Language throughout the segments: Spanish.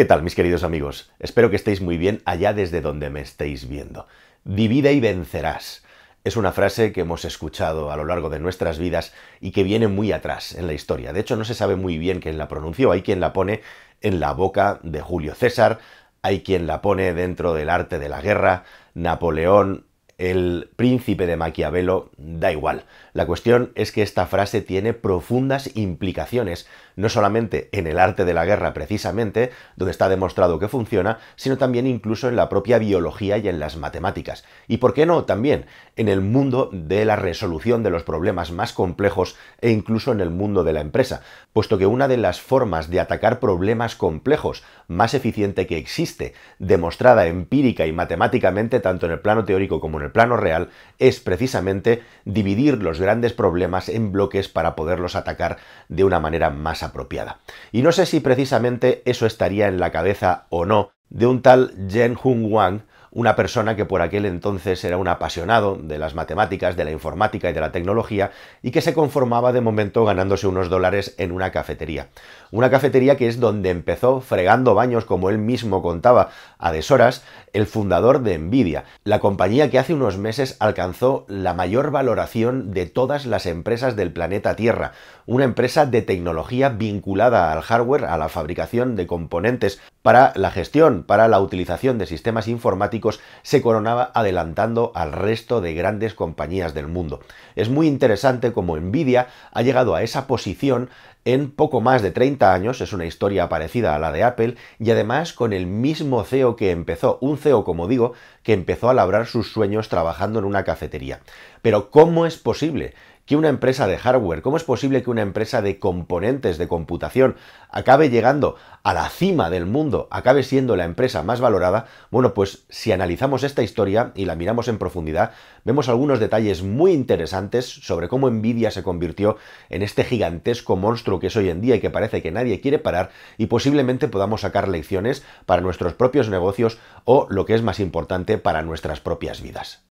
¿Qué tal, mis queridos amigos? Espero que estéis muy bien allá desde donde me estéis viendo. «Divida y vencerás. Es una frase que hemos escuchado a lo largo de nuestras vidas y que viene muy atrás en la historia. De hecho, no se sabe muy bien quién la pronunció. Hay quien la pone en la boca de Julio César, hay quien la pone dentro del arte de la guerra, Napoleón, el príncipe de Maquiavelo, da igual. La cuestión es que esta frase tiene profundas implicaciones no solamente en el arte de la guerra precisamente, donde está demostrado que funciona, sino también incluso en la propia biología y en las matemáticas. Y por qué no, también en el mundo de la resolución de los problemas más complejos e incluso en el mundo de la empresa, puesto que una de las formas de atacar problemas complejos más eficiente que existe, demostrada empírica y matemáticamente tanto en el plano teórico como en el plano real, es precisamente dividir los grandes problemas en bloques para poderlos atacar de una manera más amplia apropiada. Y no sé si precisamente eso estaría en la cabeza o no de un tal Jen Hung Wang, una persona que por aquel entonces era un apasionado de las matemáticas, de la informática y de la tecnología, y que se conformaba de momento ganándose unos dólares en una cafetería. Una cafetería que es donde empezó fregando baños, como él mismo contaba a deshoras, el fundador de Nvidia, la compañía que hace unos meses alcanzó la mayor valoración de todas las empresas del planeta Tierra, una empresa de tecnología vinculada al hardware, a la fabricación de componentes para la gestión, para la utilización de sistemas informáticos, se coronaba adelantando al resto de grandes compañías del mundo. Es muy interesante cómo Nvidia ha llegado a esa posición en poco más de 30 años, es una historia parecida a la de Apple, y además con el mismo CEO que empezó, un CEO como digo, que empezó a labrar sus sueños trabajando en una cafetería. Pero ¿cómo es posible? que una empresa de hardware, cómo es posible que una empresa de componentes de computación acabe llegando a la cima del mundo, acabe siendo la empresa más valorada. Bueno, pues si analizamos esta historia y la miramos en profundidad, vemos algunos detalles muy interesantes sobre cómo Nvidia se convirtió en este gigantesco monstruo que es hoy en día y que parece que nadie quiere parar y posiblemente podamos sacar lecciones para nuestros propios negocios o, lo que es más importante, para nuestras propias vidas.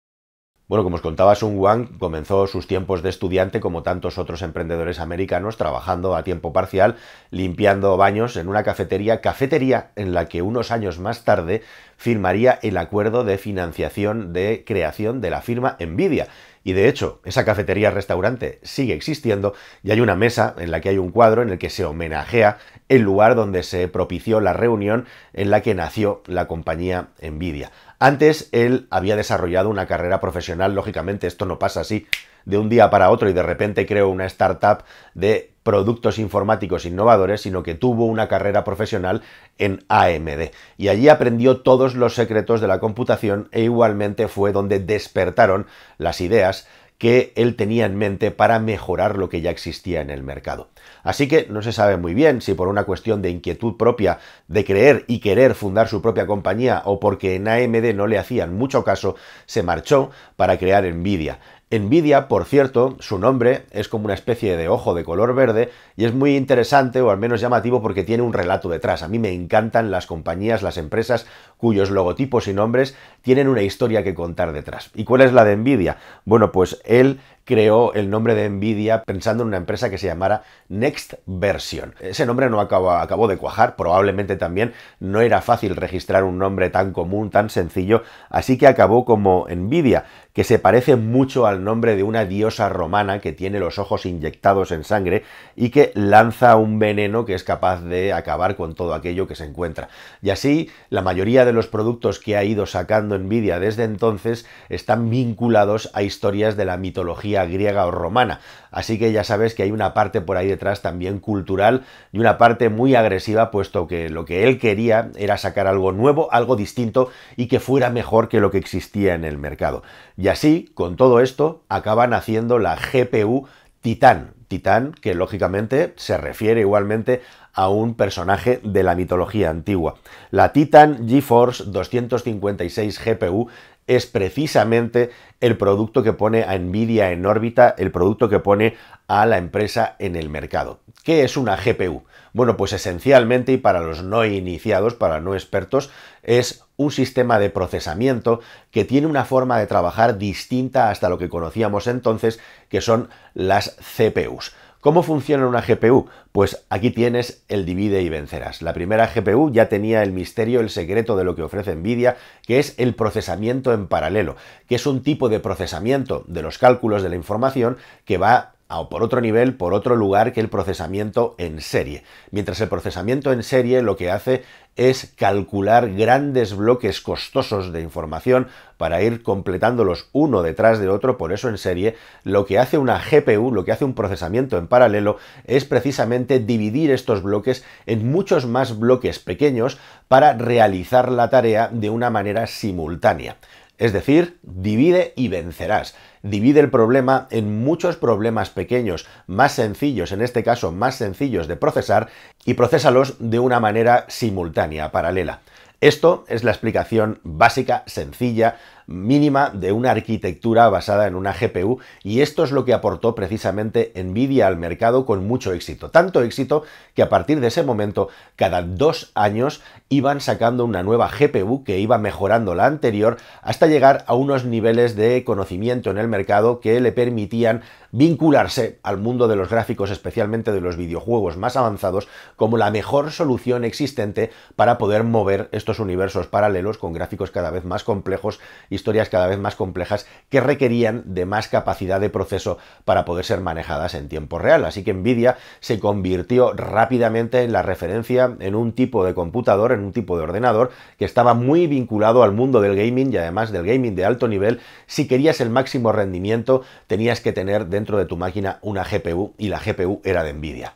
Bueno, como os contaba, Sun Wang comenzó sus tiempos de estudiante como tantos otros emprendedores americanos trabajando a tiempo parcial, limpiando baños en una cafetería, cafetería en la que unos años más tarde firmaría el acuerdo de financiación de creación de la firma Nvidia. Y de hecho, esa cafetería-restaurante sigue existiendo y hay una mesa en la que hay un cuadro en el que se homenajea el lugar donde se propició la reunión en la que nació la compañía Nvidia. Antes él había desarrollado una carrera profesional, lógicamente esto no pasa así de un día para otro y de repente creó una startup de productos informáticos innovadores, sino que tuvo una carrera profesional en AMD. Y allí aprendió todos los secretos de la computación e igualmente fue donde despertaron las ideas que él tenía en mente para mejorar lo que ya existía en el mercado. Así que no se sabe muy bien si por una cuestión de inquietud propia de creer y querer fundar su propia compañía o porque en AMD no le hacían mucho caso, se marchó para crear Nvidia. Nvidia, por cierto, su nombre es como una especie de ojo de color verde y es muy interesante o al menos llamativo porque tiene un relato detrás. A mí me encantan las compañías, las empresas cuyos logotipos y nombres tienen una historia que contar detrás. ¿Y cuál es la de Nvidia? Bueno, pues él creó el nombre de Nvidia pensando en una empresa que se llamara Next Version. Ese nombre no acabó de cuajar, probablemente también no era fácil registrar un nombre tan común, tan sencillo, así que acabó como Nvidia, que se parece mucho al nombre de una diosa romana que tiene los ojos inyectados en sangre y que lanza un veneno que es capaz de acabar con todo aquello que se encuentra. Y así, la mayoría de los productos que ha ido sacando Nvidia desde entonces están vinculados a historias de la mitología griega o romana. Así que ya sabes que hay una parte por ahí detrás también cultural y una parte muy agresiva, puesto que lo que él quería era sacar algo nuevo, algo distinto y que fuera mejor que lo que existía en el mercado. Y así, con todo esto, acaban haciendo la GPU Titán. Titán, que lógicamente se refiere igualmente a un personaje de la mitología antigua. La Titan GeForce 256 GPU es precisamente el producto que pone a Nvidia en órbita, el producto que pone a la empresa en el mercado. ¿Qué es una GPU? Bueno, pues esencialmente y para los no iniciados, para no expertos, es un sistema de procesamiento que tiene una forma de trabajar distinta hasta lo que conocíamos entonces, que son las CPUs. ¿Cómo funciona una GPU? Pues aquí tienes el divide y vencerás. La primera GPU ya tenía el misterio, el secreto de lo que ofrece Nvidia, que es el procesamiento en paralelo, que es un tipo de procesamiento de los cálculos de la información que va o por otro nivel, por otro lugar que el procesamiento en serie. Mientras el procesamiento en serie lo que hace es calcular grandes bloques costosos de información para ir completándolos uno detrás de otro, por eso en serie, lo que hace una GPU, lo que hace un procesamiento en paralelo, es precisamente dividir estos bloques en muchos más bloques pequeños para realizar la tarea de una manera simultánea. Es decir, divide y vencerás. Divide el problema en muchos problemas pequeños, más sencillos, en este caso más sencillos de procesar, y procésalos de una manera simultánea, paralela. Esto es la explicación básica, sencilla, mínima de una arquitectura basada en una GPU y esto es lo que aportó precisamente Nvidia al mercado con mucho éxito. Tanto éxito que a partir de ese momento, cada dos años, iban sacando una nueva GPU que iba mejorando la anterior hasta llegar a unos niveles de conocimiento en el mercado que le permitían vincularse al mundo de los gráficos, especialmente de los videojuegos más avanzados, como la mejor solución existente para poder mover estos universos paralelos con gráficos cada vez más complejos, historias cada vez más complejas que requerían de más capacidad de proceso para poder ser manejadas en tiempo real. Así que Nvidia se convirtió rápidamente en la referencia en un tipo de computador, un tipo de ordenador que estaba muy vinculado al mundo del gaming y además del gaming de alto nivel. Si querías el máximo rendimiento, tenías que tener dentro de tu máquina una GPU y la GPU era de Nvidia.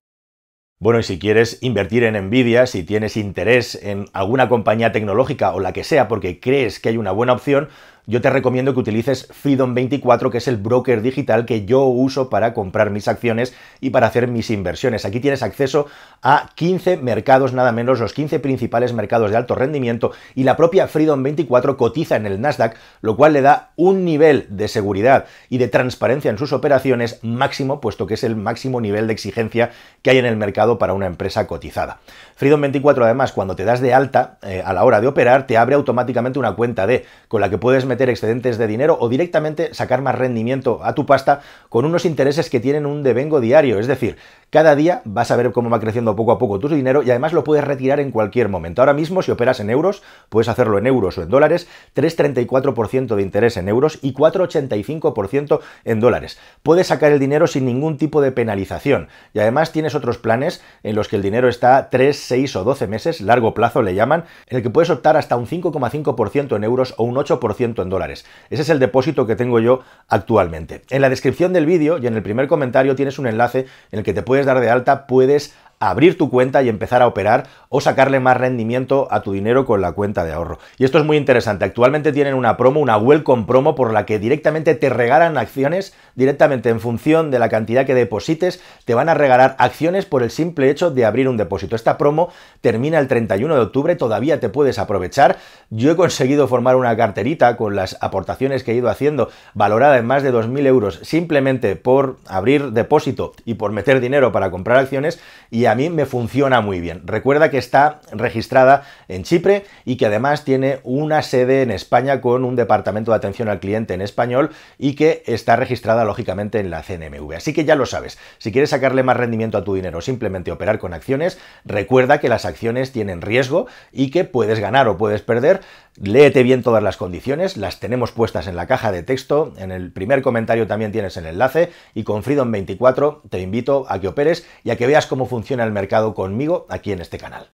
Bueno, y si quieres invertir en Nvidia, si tienes interés en alguna compañía tecnológica o la que sea porque crees que hay una buena opción, yo te recomiendo que utilices Freedom24, que es el broker digital que yo uso para comprar mis acciones y para hacer mis inversiones. Aquí tienes acceso a 15 mercados, nada menos, los 15 principales mercados de alto rendimiento y la propia Freedom24 cotiza en el Nasdaq, lo cual le da un nivel de seguridad y de transparencia en sus operaciones máximo, puesto que es el máximo nivel de exigencia que hay en el mercado para una empresa cotizada. Freedom24 además, cuando te das de alta eh, a la hora de operar, te abre automáticamente una cuenta de con la que puedes meter excedentes de dinero o directamente sacar más rendimiento a tu pasta con unos intereses que tienen un devengo diario. Es decir, cada día vas a ver cómo va creciendo poco a poco tu dinero y además lo puedes retirar en cualquier momento. Ahora mismo, si operas en euros, puedes hacerlo en euros o en dólares, 3,34% de interés en euros y 4,85% en dólares. Puedes sacar el dinero sin ningún tipo de penalización y además tienes otros planes en los que el dinero está 3, 6 o 12 meses, largo plazo le llaman, en el que puedes optar hasta un 5,5% en euros o un 8% en dólares. Ese es el depósito que tengo yo actualmente. En la descripción del vídeo y en el primer comentario tienes un enlace en el que te puedes dar de alta, puedes abrir tu cuenta y empezar a operar o sacarle más rendimiento a tu dinero con la cuenta de ahorro. Y esto es muy interesante. Actualmente tienen una promo, una welcome promo por la que directamente te regalan acciones directamente en función de la cantidad que deposites, te van a regalar acciones por el simple hecho de abrir un depósito. Esta promo termina el 31 de octubre, todavía te puedes aprovechar. Yo he conseguido formar una carterita con las aportaciones que he ido haciendo, valorada en más de 2.000 euros, simplemente por abrir depósito y por meter dinero para comprar acciones, y a mí me funciona muy bien. Recuerda que está registrada en Chipre y que además tiene una sede en España con un departamento de atención al cliente en español y que está registrada lógicamente en la CNMV. Así que ya lo sabes, si quieres sacarle más rendimiento a tu dinero simplemente operar con acciones, recuerda que las acciones tienen riesgo y que puedes ganar o puedes perder. Léete bien todas las condiciones, las tenemos puestas en la caja de texto, en el primer comentario también tienes el enlace y con Freedom24 te invito a que operes y a que veas cómo funciona el mercado conmigo aquí en este canal.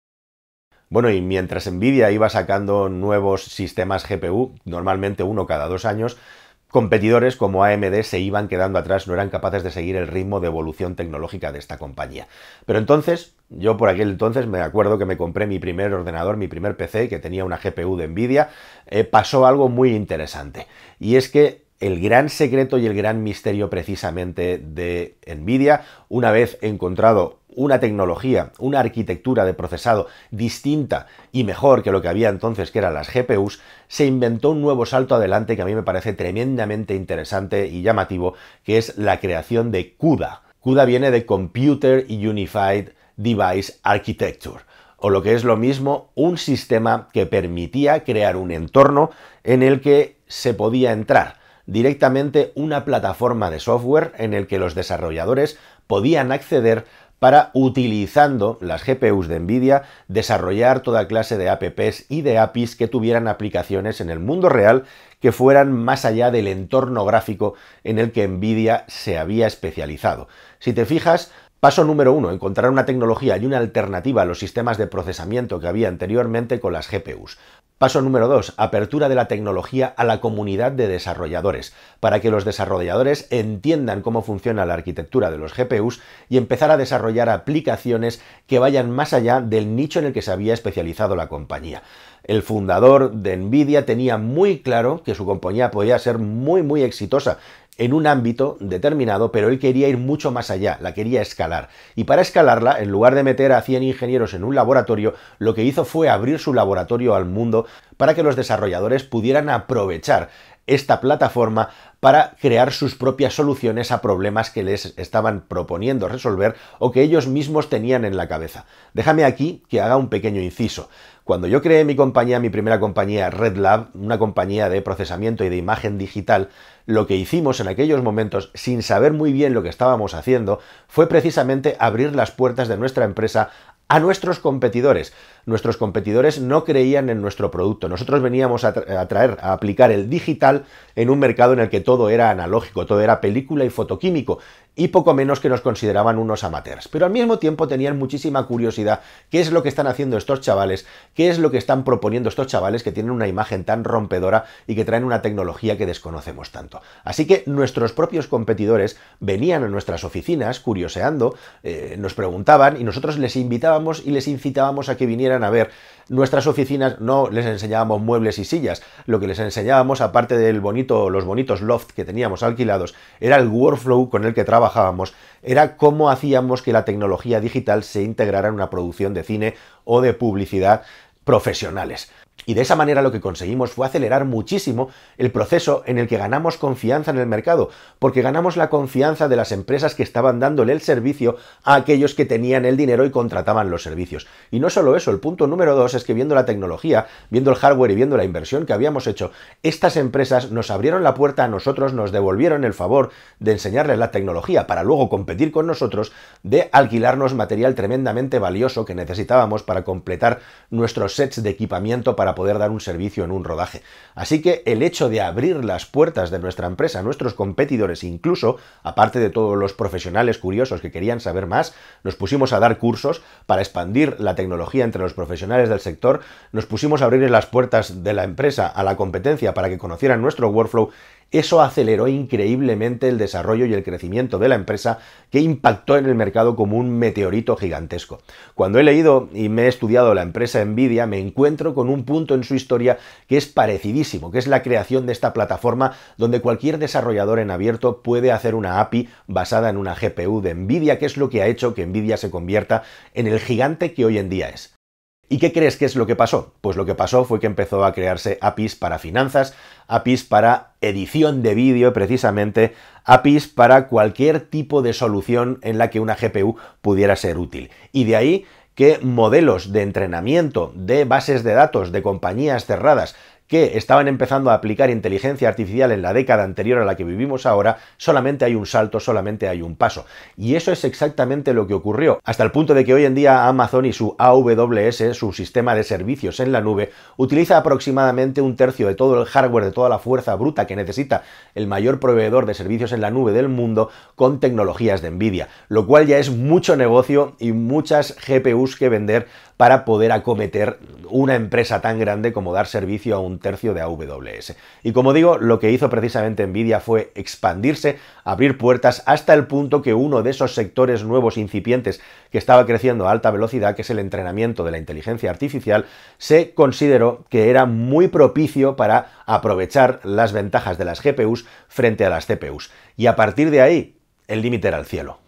Bueno, y mientras Nvidia iba sacando nuevos sistemas GPU, normalmente uno cada dos años, Competidores como AMD se iban quedando atrás, no eran capaces de seguir el ritmo de evolución tecnológica de esta compañía. Pero entonces, yo por aquel entonces me acuerdo que me compré mi primer ordenador, mi primer PC, que tenía una GPU de Nvidia, eh, pasó algo muy interesante. Y es que el gran secreto y el gran misterio precisamente de Nvidia, una vez encontrado una tecnología, una arquitectura de procesado distinta y mejor que lo que había entonces, que eran las GPUs, se inventó un nuevo salto adelante que a mí me parece tremendamente interesante y llamativo, que es la creación de CUDA. CUDA viene de Computer Unified Device Architecture, o lo que es lo mismo, un sistema que permitía crear un entorno en el que se podía entrar directamente una plataforma de software en el que los desarrolladores podían acceder para, utilizando las GPUs de NVIDIA, desarrollar toda clase de apps y de APIs que tuvieran aplicaciones en el mundo real que fueran más allá del entorno gráfico en el que NVIDIA se había especializado. Si te fijas, Paso número uno, encontrar una tecnología y una alternativa a los sistemas de procesamiento que había anteriormente con las GPUs. Paso número 2. Apertura de la tecnología a la comunidad de desarrolladores, para que los desarrolladores entiendan cómo funciona la arquitectura de los GPUs y empezar a desarrollar aplicaciones que vayan más allá del nicho en el que se había especializado la compañía. El fundador de Nvidia tenía muy claro que su compañía podía ser muy muy exitosa en un ámbito determinado, pero él quería ir mucho más allá, la quería escalar. Y para escalarla, en lugar de meter a 100 ingenieros en un laboratorio, lo que hizo fue abrir su laboratorio al mundo para que los desarrolladores pudieran aprovechar esta plataforma para crear sus propias soluciones a problemas que les estaban proponiendo resolver o que ellos mismos tenían en la cabeza. Déjame aquí que haga un pequeño inciso. Cuando yo creé mi compañía, mi primera compañía, Red Lab, una compañía de procesamiento y de imagen digital, lo que hicimos en aquellos momentos, sin saber muy bien lo que estábamos haciendo, fue precisamente abrir las puertas de nuestra empresa a nuestros competidores nuestros competidores no creían en nuestro producto. Nosotros veníamos a, traer, a aplicar el digital en un mercado en el que todo era analógico, todo era película y fotoquímico, y poco menos que nos consideraban unos amateurs. Pero al mismo tiempo tenían muchísima curiosidad qué es lo que están haciendo estos chavales, qué es lo que están proponiendo estos chavales que tienen una imagen tan rompedora y que traen una tecnología que desconocemos tanto. Así que nuestros propios competidores venían a nuestras oficinas curioseando, eh, nos preguntaban y nosotros les invitábamos y les incitábamos a que vinieran a ver. Nuestras oficinas no les enseñábamos muebles y sillas, lo que les enseñábamos, aparte del bonito, los bonitos loft que teníamos alquilados, era el workflow con el que trabajábamos, era cómo hacíamos que la tecnología digital se integrara en una producción de cine o de publicidad profesionales. Y de esa manera lo que conseguimos fue acelerar muchísimo el proceso en el que ganamos confianza en el mercado, porque ganamos la confianza de las empresas que estaban dándole el servicio a aquellos que tenían el dinero y contrataban los servicios. Y no solo eso, el punto número dos es que viendo la tecnología, viendo el hardware y viendo la inversión que habíamos hecho, estas empresas nos abrieron la puerta a nosotros, nos devolvieron el favor de enseñarles la tecnología para luego competir con nosotros, de alquilarnos material tremendamente valioso que necesitábamos para completar nuestros sets de equipamiento para poder dar un servicio en un rodaje. Así que el hecho de abrir las puertas de nuestra empresa a nuestros competidores, incluso, aparte de todos los profesionales curiosos que querían saber más, nos pusimos a dar cursos para expandir la tecnología entre los profesionales del sector, nos pusimos a abrir las puertas de la empresa a la competencia para que conocieran nuestro workflow eso aceleró increíblemente el desarrollo y el crecimiento de la empresa que impactó en el mercado como un meteorito gigantesco. Cuando he leído y me he estudiado la empresa Nvidia, me encuentro con un punto en su historia que es parecidísimo, que es la creación de esta plataforma donde cualquier desarrollador en abierto puede hacer una API basada en una GPU de Nvidia, que es lo que ha hecho que Nvidia se convierta en el gigante que hoy en día es. ¿Y qué crees que es lo que pasó? Pues lo que pasó fue que empezó a crearse APIs para finanzas, APIs para edición de vídeo precisamente, APIs para cualquier tipo de solución en la que una GPU pudiera ser útil. Y de ahí que modelos de entrenamiento de bases de datos de compañías cerradas que estaban empezando a aplicar inteligencia artificial en la década anterior a la que vivimos ahora, solamente hay un salto, solamente hay un paso. Y eso es exactamente lo que ocurrió, hasta el punto de que hoy en día Amazon y su AWS, su sistema de servicios en la nube, utiliza aproximadamente un tercio de todo el hardware, de toda la fuerza bruta que necesita el mayor proveedor de servicios en la nube del mundo con tecnologías de Nvidia, lo cual ya es mucho negocio y muchas GPUs que vender para poder acometer una empresa tan grande como dar servicio a un tercio de AWS. Y como digo, lo que hizo precisamente Nvidia fue expandirse, abrir puertas hasta el punto que uno de esos sectores nuevos incipientes que estaba creciendo a alta velocidad, que es el entrenamiento de la inteligencia artificial, se consideró que era muy propicio para aprovechar las ventajas de las GPUs frente a las CPUs. Y a partir de ahí, el límite era el cielo.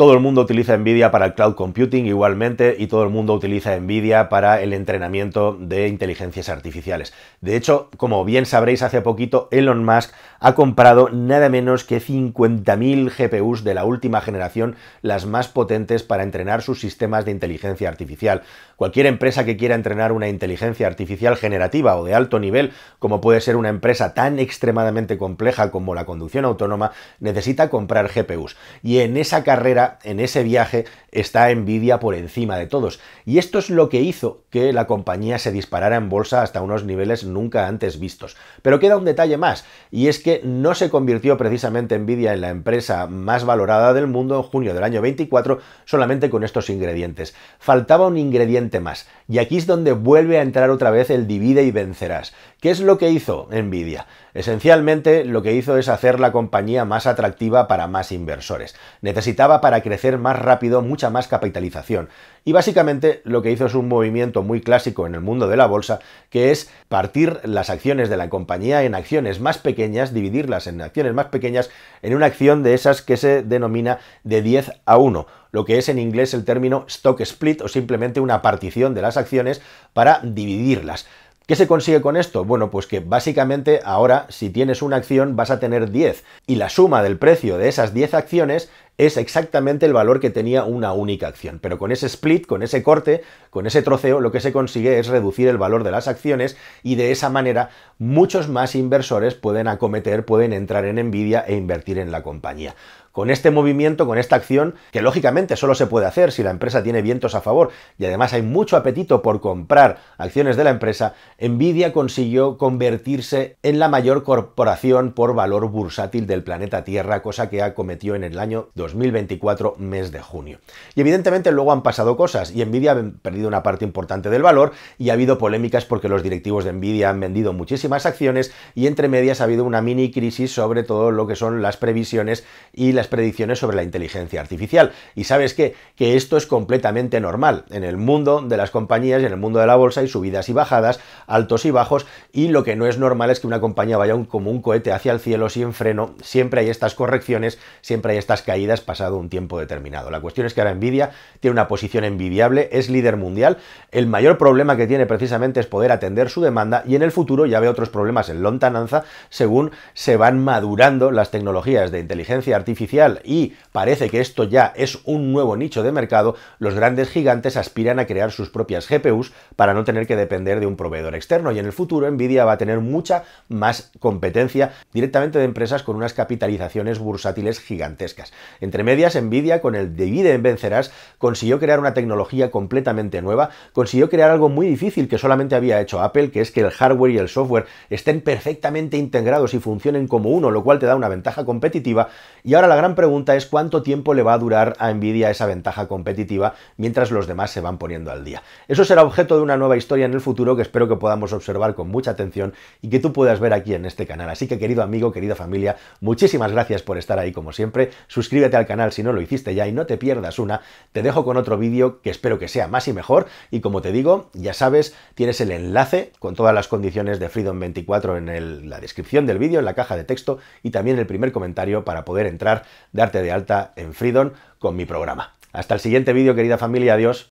Todo el mundo utiliza Nvidia para el cloud computing igualmente y todo el mundo utiliza Nvidia para el entrenamiento de inteligencias artificiales. De hecho, como bien sabréis, hace poquito Elon Musk ha comprado nada menos que 50.000 GPUs de la última generación, las más potentes para entrenar sus sistemas de inteligencia artificial. Cualquier empresa que quiera entrenar una inteligencia artificial generativa o de alto nivel, como puede ser una empresa tan extremadamente compleja como la conducción autónoma, necesita comprar GPUs. Y en esa carrera en ese viaje, está Nvidia por encima de todos. Y esto es lo que hizo que la compañía se disparara en bolsa hasta unos niveles nunca antes vistos. Pero queda un detalle más, y es que no se convirtió precisamente Nvidia en la empresa más valorada del mundo en junio del año 24 solamente con estos ingredientes. Faltaba un ingrediente más, y aquí es donde vuelve a entrar otra vez el divide y vencerás. ¿Qué es lo que hizo Nvidia? Esencialmente lo que hizo es hacer la compañía más atractiva para más inversores. Necesitaba para para crecer más rápido, mucha más capitalización. Y básicamente lo que hizo es un movimiento muy clásico en el mundo de la bolsa, que es partir las acciones de la compañía en acciones más pequeñas, dividirlas en acciones más pequeñas, en una acción de esas que se denomina de 10 a 1 lo que es en inglés el término stock split o simplemente una partición de las acciones para dividirlas. ¿Qué se consigue con esto? Bueno, pues que básicamente ahora si tienes una acción vas a tener 10 y la suma del precio de esas 10 acciones es exactamente el valor que tenía una única acción. Pero con ese split, con ese corte, con ese troceo, lo que se consigue es reducir el valor de las acciones y de esa manera muchos más inversores pueden acometer, pueden entrar en Nvidia e invertir en la compañía con este movimiento, con esta acción, que lógicamente solo se puede hacer si la empresa tiene vientos a favor y además hay mucho apetito por comprar acciones de la empresa, Nvidia consiguió convertirse en la mayor corporación por valor bursátil del planeta Tierra, cosa que acometió en el año 2024, mes de junio. Y evidentemente luego han pasado cosas y Nvidia ha perdido una parte importante del valor y ha habido polémicas porque los directivos de Nvidia han vendido muchísimas acciones y entre medias ha habido una mini crisis sobre todo lo que son las previsiones y las predicciones sobre la inteligencia artificial. Y sabes qué? que esto es completamente normal en el mundo de las compañías, y en el mundo de la bolsa, hay subidas y bajadas, altos y bajos, y lo que no es normal es que una compañía vaya como un cohete hacia el cielo sin freno, siempre hay estas correcciones, siempre hay estas caídas pasado un tiempo determinado. La cuestión es que ahora Nvidia tiene una posición envidiable, es líder mundial, el mayor problema que tiene precisamente es poder atender su demanda y en el futuro ya ve otros problemas en lontananza según se van madurando las tecnologías de inteligencia artificial y parece que esto ya es un nuevo nicho de mercado, los grandes gigantes aspiran a crear sus propias GPUs para no tener que depender de un proveedor externo y en el futuro Nvidia va a tener mucha más competencia directamente de empresas con unas capitalizaciones bursátiles gigantescas. Entre medias, Nvidia con el Divide vencerás consiguió crear una tecnología completamente nueva, consiguió crear algo muy difícil que solamente había hecho Apple, que es que el hardware y el software estén perfectamente integrados y funcionen como uno, lo cual te da una ventaja competitiva y ahora la gran pregunta es cuánto tiempo le va a durar a Nvidia esa ventaja competitiva mientras los demás se van poniendo al día. Eso será objeto de una nueva historia en el futuro que espero que podamos observar con mucha atención y que tú puedas ver aquí en este canal. Así que querido amigo, querida familia, muchísimas gracias por estar ahí como siempre. Suscríbete al canal si no lo hiciste ya y no te pierdas una. Te dejo con otro vídeo que espero que sea más y mejor y como te digo, ya sabes, tienes el enlace con todas las condiciones de Freedom 24 en la descripción del vídeo, en la caja de texto y también el primer comentario para poder entrar darte de alta en Freedom con mi programa. Hasta el siguiente vídeo, querida familia, adiós.